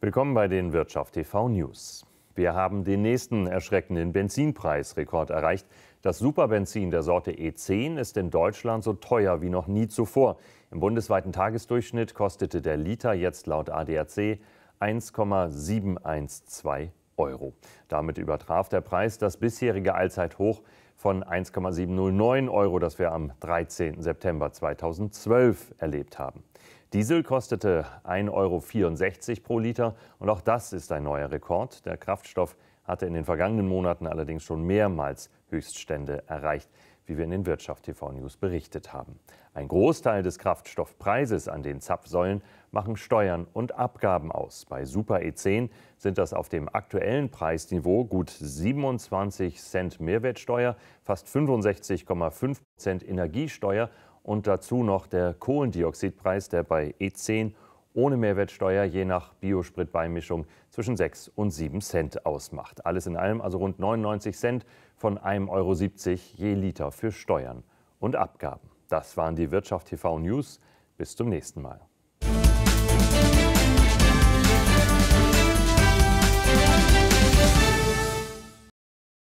Willkommen bei den Wirtschaft TV News. Wir haben den nächsten erschreckenden Benzinpreisrekord erreicht. Das Superbenzin der Sorte E10 ist in Deutschland so teuer wie noch nie zuvor. Im bundesweiten Tagesdurchschnitt kostete der Liter jetzt laut ADAC 1,712 Euro. Damit übertraf der Preis das bisherige Allzeithoch von 1,709 Euro, das wir am 13. September 2012 erlebt haben. Diesel kostete 1,64 Euro pro Liter und auch das ist ein neuer Rekord. Der Kraftstoff hatte in den vergangenen Monaten allerdings schon mehrmals Höchststände erreicht wie wir in den Wirtschaft TV News berichtet haben. Ein Großteil des Kraftstoffpreises an den Zapfsäulen machen Steuern und Abgaben aus. Bei Super E10 sind das auf dem aktuellen Preisniveau gut 27 Cent Mehrwertsteuer, fast 65,5 Prozent Energiesteuer und dazu noch der Kohlendioxidpreis, der bei E10 ohne Mehrwertsteuer je nach Biospritbeimischung zwischen 6 und 7 Cent ausmacht. Alles in allem also rund 99 Cent von 1,70 Euro je Liter für Steuern und Abgaben. Das waren die Wirtschaft TV News. Bis zum nächsten Mal.